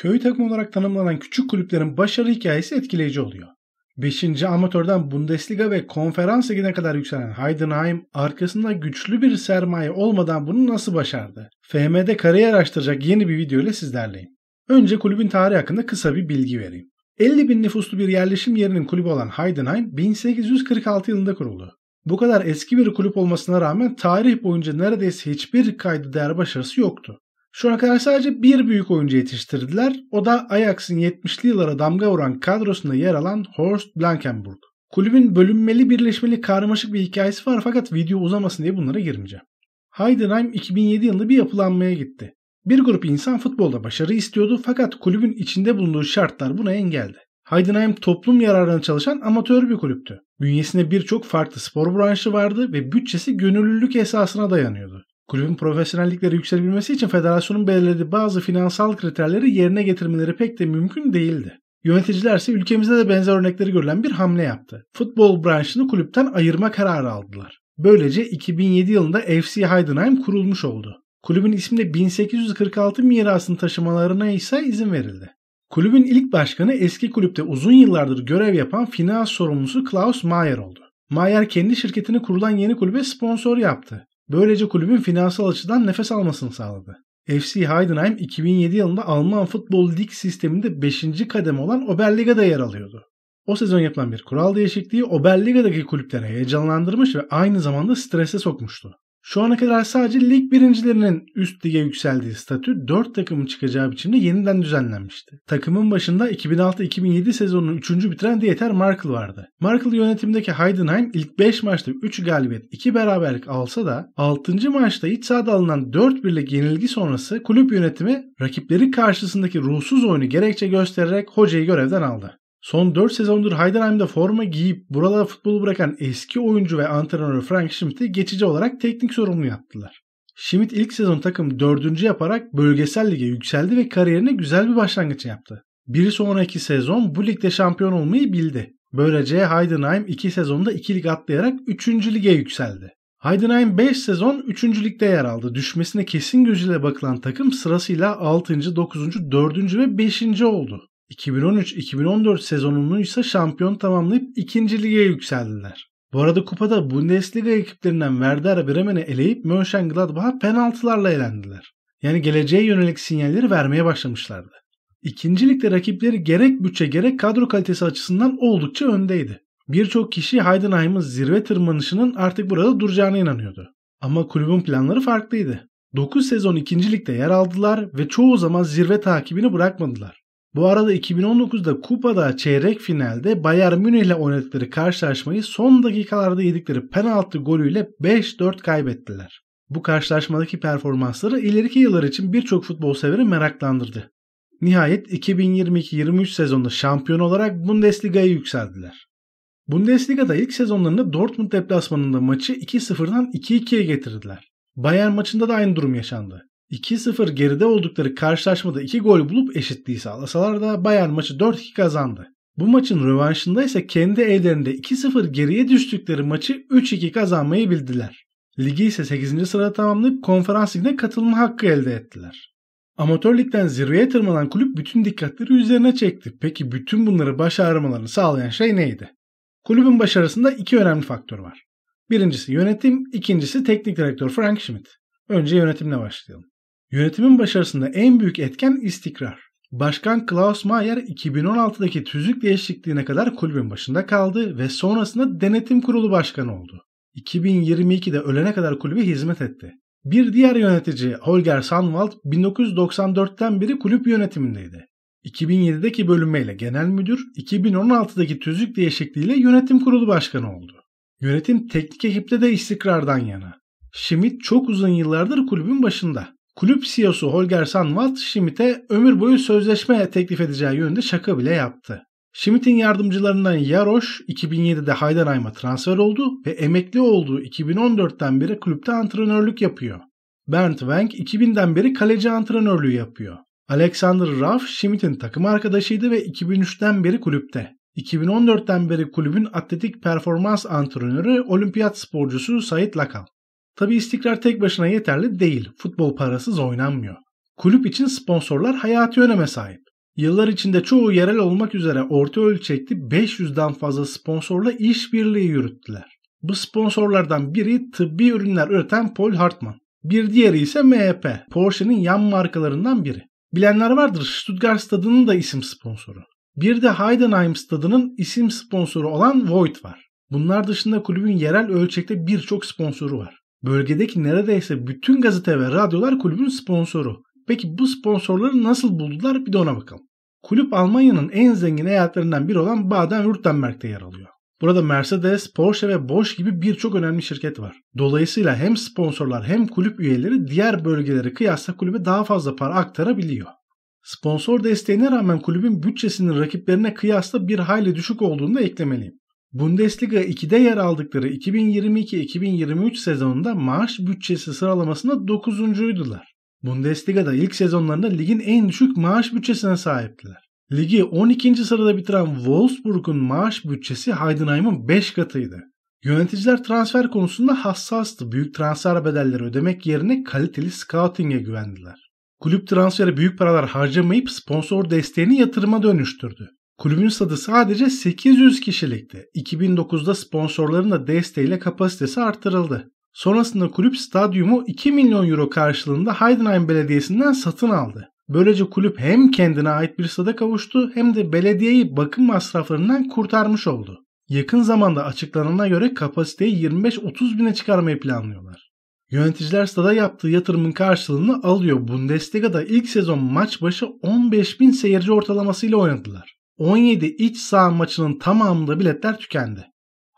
köy takım olarak tanımlanan küçük kulüplerin başarı hikayesi etkileyici oluyor. 5. amatörden Bundesliga ve konferans ligine kadar yükselen Heidenheim arkasında güçlü bir sermaye olmadan bunu nasıl başardı? FM'de kariyer araştıracak yeni bir video ile sizlerleyim. Önce kulübün tarihi hakkında kısa bir bilgi vereyim. 50 bin nüfuslu bir yerleşim yerinin kulübü olan Heidenheim 1846 yılında kuruldu. Bu kadar eski bir kulüp olmasına rağmen tarih boyunca neredeyse hiçbir kaydı değer başarısı yoktu. Şu ana kadar sadece bir büyük oyuncu yetiştirdiler. O da Ajax'ın 70'li yıllara damga vuran kadrosunda yer alan Horst Blankenburg. Kulübün bölünmeli birleşmeli karmaşık bir hikayesi var fakat video uzamasın diye bunlara girmeyeceğim. Heidenheim 2007 yılında bir yapılanmaya gitti. Bir grup insan futbolda başarı istiyordu fakat kulübün içinde bulunduğu şartlar buna engeldi. Heidenheim toplum yararına çalışan amatör bir kulüptü. Bünyesinde birçok farklı spor branşı vardı ve bütçesi gönüllülük esasına dayanıyordu. Kulübün profesyonellikleri yükselebilmesi için federasyonun belirlediği bazı finansal kriterleri yerine getirmeleri pek de mümkün değildi. Yöneticiler ise ülkemizde de benzer örnekleri görülen bir hamle yaptı. Futbol branşını kulüpten ayırma kararı aldılar. Böylece 2007 yılında FC Heidenheim kurulmuş oldu. Kulübün isminde 1846 mirasını taşımalarına ise izin verildi. Kulübün ilk başkanı eski kulüpte uzun yıllardır görev yapan finans sorumlusu Klaus Mayer oldu. Mayer kendi şirketini kurulan yeni kulübe sponsor yaptı. Böylece kulübün finansal açıdan nefes almasını sağladı. FC Heidenheim 2007 yılında Alman Futbol Lig sisteminde 5. kademe olan Oberliga'da yer alıyordu. O sezon yapılan bir kural değişikliği Oberliga'daki kulüpleri heyecanlandırmış ve aynı zamanda strese sokmuştu. Şu ana kadar sadece lig birincilerinin üst lige yükseldiği statü 4 takımın çıkacağı biçimde yeniden düzenlenmişti. Takımın başında 2006-2007 sezonunun 3. bitiren Dieter Markle vardı. Markle yönetimdeki Heidenheim ilk 5 maçta 3 galibiyet 2 beraberlik alsa da 6. maçta iç sahada alınan 4 birlik yenilgi sonrası kulüp yönetimi rakipleri karşısındaki ruhsuz oyunu gerekçe göstererek hocayı görevden aldı. Son 4 sezondur Heidenheim'de forma giyip buralara futbolu bırakan eski oyuncu ve antrenör Frank Schmidt'i geçici olarak teknik sorumlu yaptılar. Schmidt ilk sezon takım 4. yaparak bölgesel lige yükseldi ve kariyerine güzel bir başlangıç yaptı. Bir sonraki sezon bu ligde şampiyon olmayı bildi. Böylece Heidenheim 2 sezonda 2 lig atlayarak 3. lige yükseldi. Heidenheim 5 sezon 3. ligde yer aldı. Düşmesine kesin gözüyle bakılan takım sırasıyla 6. 9. 4. ve 5. oldu. 2013-2014 sezonunu ise şampiyon tamamlayıp ikinci lige yükseldiler. Bu arada kupada Bundesliga ekiplerinden Werder Bremen'i eleyip Mönchengladbach'a penaltılarla elendiler. Yani geleceğe yönelik sinyalleri vermeye başlamışlardı. İkincilikte rakipleri gerek bütçe gerek kadro kalitesi açısından oldukça öndeydi. Birçok kişi Heidenheim'ın zirve tırmanışının artık burada duracağına inanıyordu. Ama kulübün planları farklıydı. 9 sezon ikincilikte yer aldılar ve çoğu zaman zirve takibini bırakmadılar. Bu arada 2019'da kupada çeyrek finalde Bayern Münih ile oynadıkları karşılaşmayı son dakikalarda yedikleri penaltı golüyle 5-4 kaybettiler. Bu karşılaşmadaki performansları ileriki yıllar için birçok futbol severi meraklandırdı. Nihayet 2022-23 sezonunda şampiyon olarak Bundesliga'ya yükseldiler. Bundesliga'da ilk sezonlarında Dortmund deplasmanında maçı 2-0'dan 2-2'ye getirdiler. Bayern maçında da aynı durum yaşandı. 2-0 geride oldukları karşılaşmada 2 gol bulup eşitliği sağlasalar da Bayern maçı 4-2 kazandı. Bu maçın rövanşında ise kendi evlerinde 2-0 geriye düştükleri maçı 3-2 kazanmayı bildiler. Ligi ise 8. sırada tamamlayıp konferans ligine katılma hakkı elde ettiler. Amatör ligden zirveye tırmanan kulüp bütün dikkatleri üzerine çekti. Peki bütün bunları başarmalarını sağlayan şey neydi? Kulübün başarısında iki önemli faktör var. Birincisi yönetim, ikincisi teknik direktör Frank Schmidt. Önce yönetimle başlayalım. Yönetimin başarısında en büyük etken istikrar. Başkan Klaus Mayer 2016'daki tüzük değişikliğine kadar kulübün başında kaldı ve sonrasında denetim kurulu başkanı oldu. 2022'de ölene kadar kulübe hizmet etti. Bir diğer yönetici Holger Sandvald 1994'ten beri kulüp yönetimindeydi. 2007'deki bölünmeyle genel müdür, 2016'daki tüzük değişikliğiyle yönetim kurulu başkanı oldu. Yönetim teknik ekipte de istikrardan yana. Schmidt çok uzun yıllardır kulübün başında. Kulüp CEO'su Holger Sandvat Schmidt'e ömür boyu sözleşme teklif edeceği yönünde şaka bile yaptı. Schmidt'in yardımcılarından Yaroş 2007'de Heidenheim'a transfer oldu ve emekli olduğu 2014'ten beri kulüpte antrenörlük yapıyor. Bernd Wenk 2000'den beri kaleci antrenörlüğü yapıyor. Alexander Raff Schmidt'in takım arkadaşıydı ve 2003'ten beri kulüpte. 2014'ten beri kulübün atletik performans antrenörü olimpiyat sporcusu Sait Lakal. Tabi istikrar tek başına yeterli değil. Futbol parasız oynanmıyor. Kulüp için sponsorlar hayati öneme sahip. Yıllar içinde çoğu yerel olmak üzere orta ölçekli 500'den fazla sponsorla işbirliği yürüttüler. Bu sponsorlardan biri tıbbi ürünler üreten Paul Hartman. Bir diğeri ise MHP, Porsche'nin yan markalarından biri. Bilenler vardır Stuttgart stadının da isim sponsoru. Bir de Heidenheim stadının isim sponsoru olan Voigt var. Bunlar dışında kulübün yerel ölçekte birçok sponsoru var. Bölgedeki neredeyse bütün gazete ve radyolar kulübün sponsoru. Peki bu sponsorları nasıl buldular bir de ona bakalım. Kulüp Almanya'nın en zengin eyaletlerinden biri olan Baden-Württemberg'de yer alıyor. Burada Mercedes, Porsche ve Bosch gibi birçok önemli şirket var. Dolayısıyla hem sponsorlar hem kulüp üyeleri diğer bölgelere kıyasla kulübe daha fazla para aktarabiliyor. Sponsor desteğine rağmen kulübün bütçesinin rakiplerine kıyasla bir hayli düşük olduğunu da eklemeliyim. Bundesliga 2'de yer aldıkları 2022-2023 sezonunda maaş bütçesi sıralamasında 9.ydular. Bundesliga'da ilk sezonlarında ligin en düşük maaş bütçesine sahiptiler. Ligi 12. sırada bitiren Wolfsburg'un maaş bütçesi Heidenheim'ın 5 katıydı. Yöneticiler transfer konusunda hassastı. Büyük transfer bedelleri ödemek yerine kaliteli scouting'e güvendiler. Kulüp transferi büyük paralar harcamayıp sponsor desteğini yatırıma dönüştürdü. Kulübün stadı sadece 800 kişilikti. 2009'da sponsorların da desteğiyle kapasitesi arttırıldı. Sonrasında kulüp stadyumu 2 milyon euro karşılığında Heidenheim Belediyesi'nden satın aldı. Böylece kulüp hem kendine ait bir stada kavuştu hem de belediyeyi bakım masraflarından kurtarmış oldu. Yakın zamanda açıklanana göre kapasiteyi 25-30 bine çıkarmayı planlıyorlar. Yöneticiler stada yaptığı yatırımın karşılığını alıyor. Bundesliga'da ilk sezon maç başı 15 bin seyirci ortalamasıyla oynadılar. 17 iç saha maçının tamamında biletler tükendi.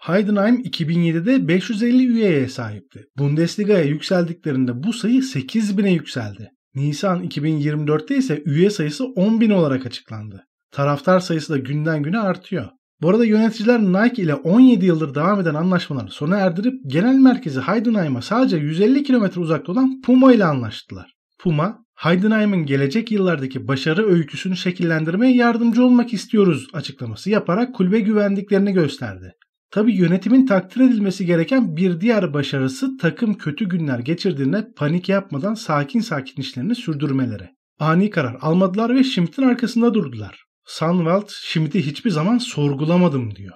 Heidenheim 2007'de 550 üyeye sahipti. Bundesliga'ya yükseldiklerinde bu sayı 8000'e yükseldi. Nisan 2024'te ise üye sayısı 10.000 olarak açıklandı. Taraftar sayısı da günden güne artıyor. Bu arada yöneticiler Nike ile 17 yıldır devam eden anlaşmaları sona erdirip genel merkezi Heidenheim'a sadece 150 kilometre uzakta olan Puma ile anlaştılar. Puma, Heidenheim'in gelecek yıllardaki başarı öyküsünü şekillendirmeye yardımcı olmak istiyoruz açıklaması yaparak kulübe güvendiklerini gösterdi. Tabi yönetimin takdir edilmesi gereken bir diğer başarısı takım kötü günler geçirdiğinde panik yapmadan sakin sakin işlerini sürdürmeleri. Ani karar almadılar ve Schmidt'in arkasında durdular. Sunwald Schmidt'i hiçbir zaman sorgulamadım diyor.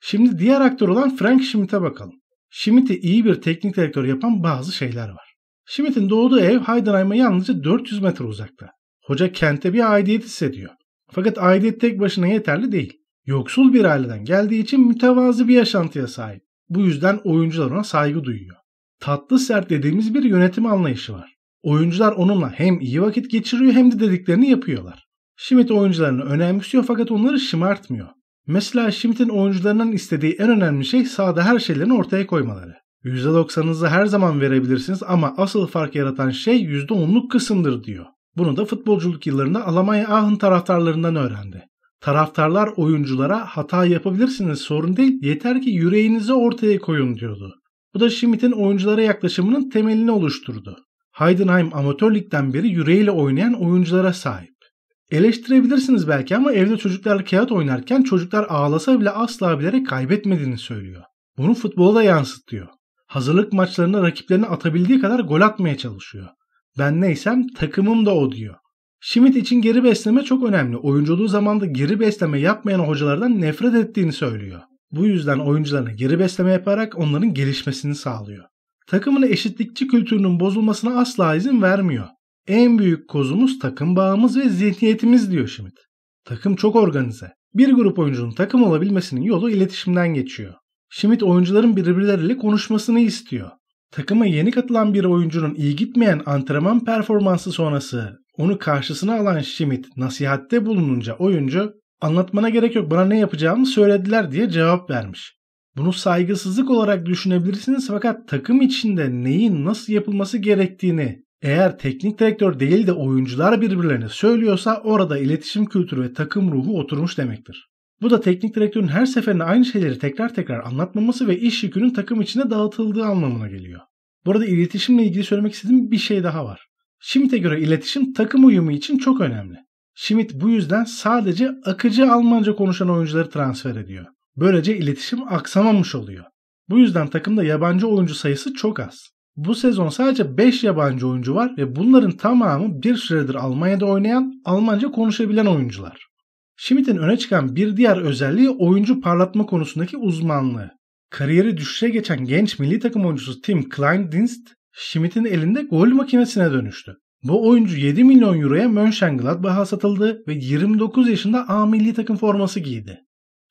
Şimdi diğer aktör olan Frank Schmidt'e bakalım. Schmidt'i iyi bir teknik direktör yapan bazı şeyler var. Schmidt'in doğduğu ev Heidenheim'a yalnızca 400 metre uzakta. Hoca kente bir aidiyet hissediyor. Fakat aidiyet tek başına yeterli değil. Yoksul bir aileden geldiği için mütevazı bir yaşantıya sahip. Bu yüzden oyuncular ona saygı duyuyor. Tatlı sert dediğimiz bir yönetim anlayışı var. Oyuncular onunla hem iyi vakit geçiriyor hem de dediklerini yapıyorlar. Schmidt oyuncularını önemsiyor fakat onları şımartmıyor. Mesela Schmidt'in oyuncularından istediği en önemli şey sahada her şeylerini ortaya koymaları. %90'ınızı her zaman verebilirsiniz ama asıl fark yaratan şey %10'luk kısımdır diyor. Bunu da futbolculuk yıllarında Almanya Ahın taraftarlarından öğrendi. Taraftarlar oyunculara hata yapabilirsiniz sorun değil yeter ki yüreğinizi ortaya koyun diyordu. Bu da Schmidt'in oyunculara yaklaşımının temelini oluşturdu. Heidenheim amatör ligden beri yüreğiyle oynayan oyunculara sahip. Eleştirebilirsiniz belki ama evde çocuklar kağıt oynarken çocuklar ağlasa bile asla bilerek kaybetmediğini söylüyor. Bunu futbola yansıtıyor hazırlık maçlarına rakiplerine atabildiği kadar gol atmaya çalışıyor. Ben neysem takımım da o diyor. Schmidt için geri besleme çok önemli. Oyunculuğu zamanda geri besleme yapmayan hocalardan nefret ettiğini söylüyor. Bu yüzden oyuncularına geri besleme yaparak onların gelişmesini sağlıyor. Takımın eşitlikçi kültürünün bozulmasına asla izin vermiyor. En büyük kozumuz takım bağımız ve zihniyetimiz diyor Schmidt. Takım çok organize. Bir grup oyuncunun takım olabilmesinin yolu iletişimden geçiyor. Schmidt oyuncuların birbirleriyle konuşmasını istiyor. Takıma yeni katılan bir oyuncunun iyi gitmeyen antrenman performansı sonrası onu karşısına alan Schmidt nasihatte bulununca oyuncu anlatmana gerek yok bana ne yapacağımı söylediler diye cevap vermiş. Bunu saygısızlık olarak düşünebilirsiniz fakat takım içinde neyin nasıl yapılması gerektiğini eğer teknik direktör değil de oyuncular birbirlerine söylüyorsa orada iletişim kültürü ve takım ruhu oturmuş demektir. Bu da teknik direktörün her seferinde aynı şeyleri tekrar tekrar anlatmaması ve iş yükünün takım içinde dağıtıldığı anlamına geliyor. Burada iletişimle ilgili söylemek istediğim bir şey daha var. Schmidt'e göre iletişim takım uyumu için çok önemli. Schmidt bu yüzden sadece akıcı Almanca konuşan oyuncuları transfer ediyor. Böylece iletişim aksamamış oluyor. Bu yüzden takımda yabancı oyuncu sayısı çok az. Bu sezon sadece 5 yabancı oyuncu var ve bunların tamamı bir süredir Almanya'da oynayan, Almanca konuşabilen oyuncular. Schmidt'in öne çıkan bir diğer özelliği oyuncu parlatma konusundaki uzmanlığı. Kariyeri düşüşe geçen genç milli takım oyuncusu Tim Kleindienst, Schmidt'in elinde gol makinesine dönüştü. Bu oyuncu 7 milyon euroya Mönchengladbach'a satıldı ve 29 yaşında A milli takım forması giydi.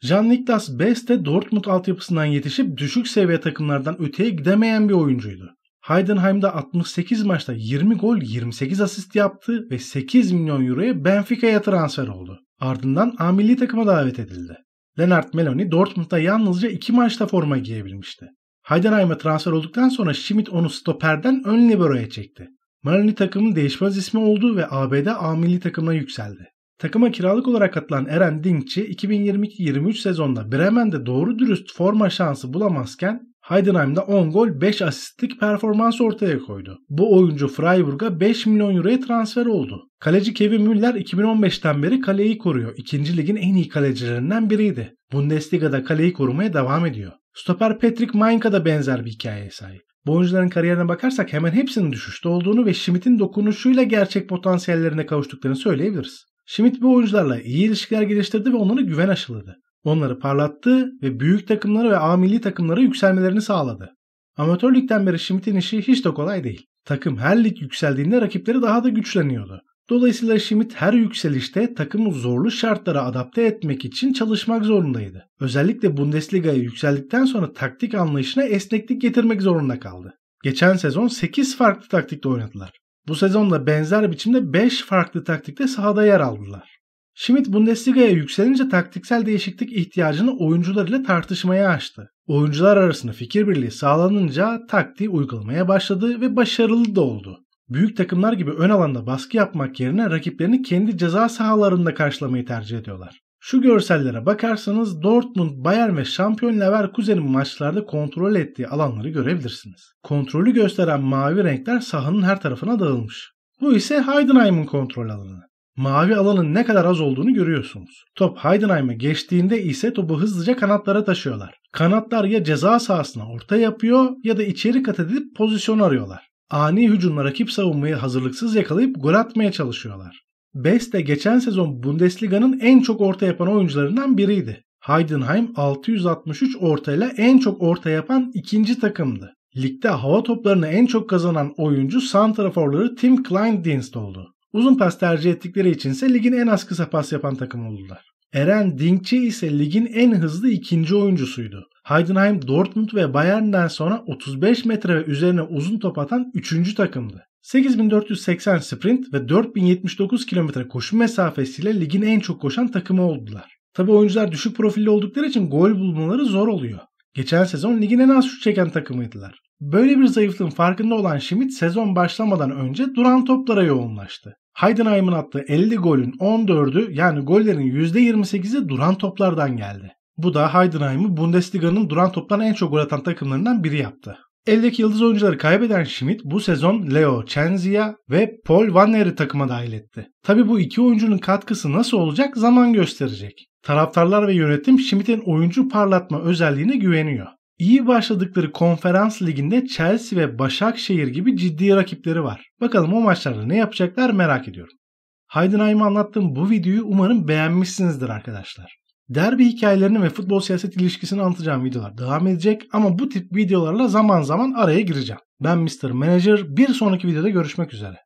Jean-Niklas Best de Dortmund altyapısından yetişip düşük seviye takımlardan öteye gidemeyen bir oyuncuydu. Heidenheim'da 68 maçta 20 gol 28 asist yaptı ve 8 milyon euroya Benfica'ya transfer oldu. Ardından A milli takıma davet edildi. Lennart Meloni Dortmund'da yalnızca iki maçta forma giyebilmişti. Heidenheim'e transfer olduktan sonra Schmidt onu stoperden ön liberoya çekti. Meloni takımın değişmez ismi oldu ve ABD A milli takımına yükseldi. Takıma kiralık olarak katılan Eren Dinkçi 2022-23 sezonda Bremen'de doğru dürüst forma şansı bulamazken Heidenheim'da 10 gol 5 asistlik performans ortaya koydu. Bu oyuncu Freiburg'a 5 milyon euroya transfer oldu. Kaleci Kevin Müller 2015'ten beri kaleyi koruyor. İkinci ligin en iyi kalecilerinden biriydi. Bundesliga'da kaleyi korumaya devam ediyor. Stoper Patrick Mainka da benzer bir hikayeye sahip. Bu oyuncuların kariyerine bakarsak hemen hepsinin düşüşte olduğunu ve Schmidt'in dokunuşuyla gerçek potansiyellerine kavuştuklarını söyleyebiliriz. Schmidt bu oyuncularla iyi ilişkiler geliştirdi ve onlara güven aşıladı. Onları parlattı ve büyük takımlara ve amilli milli takımlara yükselmelerini sağladı. Amatör ligden beri Schmidt'in işi hiç de kolay değil. Takım her lig yükseldiğinde rakipleri daha da güçleniyordu. Dolayısıyla Schmidt her yükselişte takımı zorlu şartlara adapte etmek için çalışmak zorundaydı. Özellikle Bundesliga'ya yükseldikten sonra taktik anlayışına esneklik getirmek zorunda kaldı. Geçen sezon 8 farklı taktikte oynadılar. Bu sezonla benzer biçimde 5 farklı taktikte sahada yer aldılar. Schmidt Bundesliga'ya yükselince taktiksel değişiklik ihtiyacını oyuncular ile tartışmaya açtı. Oyuncular arasında fikir birliği sağlanınca taktiği uygulamaya başladı ve başarılı da oldu. Büyük takımlar gibi ön alanda baskı yapmak yerine rakiplerini kendi ceza sahalarında karşılamayı tercih ediyorlar. Şu görsellere bakarsanız Dortmund, Bayern ve şampiyon Leverkusen'in maçlarda kontrol ettiği alanları görebilirsiniz. Kontrolü gösteren mavi renkler sahanın her tarafına dağılmış. Bu ise Heidenheim'in kontrol alanı mavi alanın ne kadar az olduğunu görüyorsunuz. Top Heidenheim'e geçtiğinde ise topu hızlıca kanatlara taşıyorlar. Kanatlar ya ceza sahasına orta yapıyor ya da içeri kat edip pozisyon arıyorlar. Ani hücumla rakip savunmayı hazırlıksız yakalayıp gol atmaya çalışıyorlar. Best de geçen sezon Bundesliga'nın en çok orta yapan oyuncularından biriydi. Heidenheim 663 ortayla en çok orta yapan ikinci takımdı. Ligde hava toplarını en çok kazanan oyuncu santraforları Tim Kleindienst oldu. Uzun pas tercih ettikleri içinse ligin en az kısa pas yapan takım oldular. Eren Dinkçi ise ligin en hızlı ikinci oyuncusuydu. Heidenheim, Dortmund ve Bayern'den sonra 35 metre ve üzerine uzun top atan 3. takımdı. 8480 sprint ve 4079 kilometre koşu mesafesiyle ligin en çok koşan takımı oldular. Tabi oyuncular düşük profilli oldukları için gol bulmaları zor oluyor. Geçen sezon ligin en az şut çeken takımıydılar. Böyle bir zayıflığın farkında olan Schmidt sezon başlamadan önce duran toplara yoğunlaştı. Heidenheim'in attığı 50 golün 14'ü yani gollerin %28'i duran toplardan geldi. Bu da Heidenheim'i Bundesliga'nın duran toptan en çok gol atan takımlarından biri yaptı. Eldeki yıldız oyuncuları kaybeden Schmidt bu sezon Leo Chenzia ve Paul Wanner'i takıma dahil etti. Tabi bu iki oyuncunun katkısı nasıl olacak zaman gösterecek. Taraftarlar ve yönetim Schmidt'in oyuncu parlatma özelliğine güveniyor. İyi başladıkları konferans liginde Chelsea ve Başakşehir gibi ciddi rakipleri var. Bakalım o maçlarda ne yapacaklar merak ediyorum. Heidenheim'e anlattığım bu videoyu umarım beğenmişsinizdir arkadaşlar. Derbi hikayelerini ve futbol siyaset ilişkisini anlatacağım videolar devam edecek ama bu tip videolarla zaman zaman araya gireceğim. Ben Mr. Manager bir sonraki videoda görüşmek üzere.